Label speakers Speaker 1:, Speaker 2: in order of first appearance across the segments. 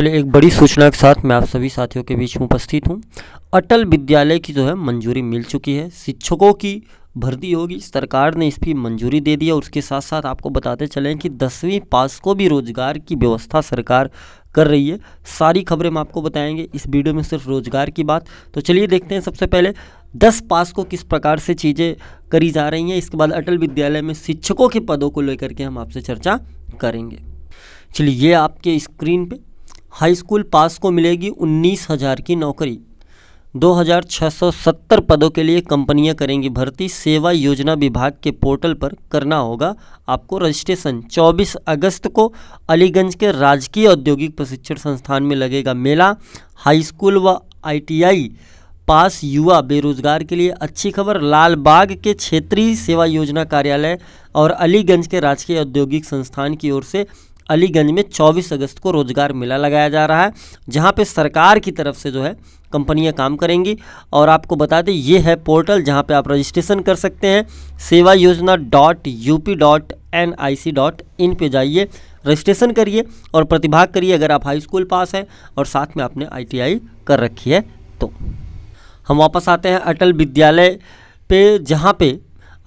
Speaker 1: चलिए एक बड़ी सूचना के साथ मैं आप सभी साथियों के बीच उपस्थित हूँ अटल विद्यालय की जो है मंजूरी मिल चुकी है शिक्षकों की भर्ती होगी सरकार ने इसकी मंजूरी दे दी है उसके साथ साथ आपको बताते चलें कि दसवीं पास को भी रोजगार की व्यवस्था सरकार कर रही है सारी खबरें हम आपको बताएंगे इस वीडियो में सिर्फ रोजगार की बात तो चलिए देखते हैं सबसे पहले दस पास को किस प्रकार से चीज़ें करी जा रही हैं इसके बाद अटल विद्यालय में शिक्षकों के पदों को लेकर के हम आपसे चर्चा करेंगे चलिए ये आपके स्क्रीन पर हाई स्कूल पास को मिलेगी उन्नीस हज़ार की नौकरी 2670 पदों के लिए कंपनियां करेंगी भर्ती सेवा योजना विभाग के पोर्टल पर करना होगा आपको रजिस्ट्रेशन 24 अगस्त को अलीगंज के राजकीय औद्योगिक प्रशिक्षण संस्थान में लगेगा मेला हाई स्कूल व आईटीआई पास युवा बेरोजगार के लिए अच्छी खबर लाल बाग के क्षेत्रीय सेवा योजना कार्यालय और अलीगंज के राजकीय औद्योगिक संस्थान की ओर से अलीगंज में 24 अगस्त को रोजगार मेला लगाया जा रहा है जहाँ पे सरकार की तरफ से जो है कंपनियां काम करेंगी और आपको बता दें ये है पोर्टल जहाँ पे आप रजिस्ट्रेशन कर सकते हैं Sewa Yojana dot U P dot N I C dot in पर जाइए रजिस्ट्रेशन करिए और प्रतिभाग करिए अगर आप हाई स्कूल पास हैं और साथ में आपने आई कर रखी है तो हम वापस आते हैं अटल विद्यालय पे जहाँ पे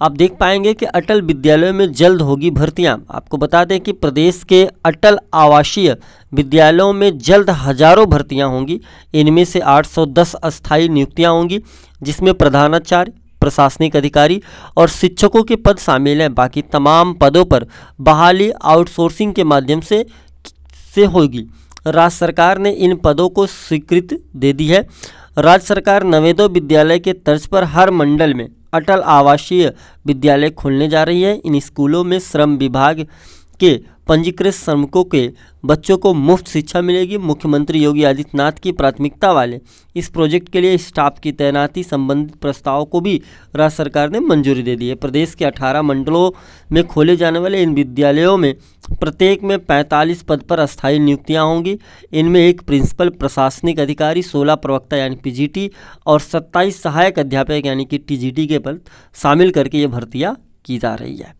Speaker 1: आप देख पाएंगे कि अटल विद्यालयों में जल्द होगी भर्तियां आपको बता दें कि प्रदेश के अटल आवासीय विद्यालयों में जल्द हजारों भर्तियां होंगी इनमें से 810 अस्थायी नियुक्तियां होंगी जिसमें प्रधानाचार्य प्रशासनिक अधिकारी और शिक्षकों के पद शामिल हैं बाकी तमाम पदों पर बहाली आउटसोर्सिंग के माध्यम से से होगी राज्य सरकार ने इन पदों को स्वीकृति दे दी है राज्य सरकार नवेदो विद्यालय के तर्ज पर हर मंडल में अटल आवासीय विद्यालय खोलने जा रही है इन स्कूलों में श्रम विभाग के पंजीकृत श्रमिकों के बच्चों को मुफ्त शिक्षा मिलेगी मुख्यमंत्री योगी आदित्यनाथ की प्राथमिकता वाले इस प्रोजेक्ट के लिए स्टाफ की तैनाती संबंधित प्रस्ताव को भी राज्य सरकार ने मंजूरी दे दी है प्रदेश के 18 मंडलों में खोले जाने वाले इन विद्यालयों में प्रत्येक में 45 पद पर अस्थायी नियुक्तियां होंगी इनमें एक प्रिंसिपल प्रशासनिक अधिकारी सोलह प्रवक्ता यानी पी और सत्ताईस सहायक अध्यापक यानी कि टी के पद शामिल करके ये भर्तियाँ की जा रही है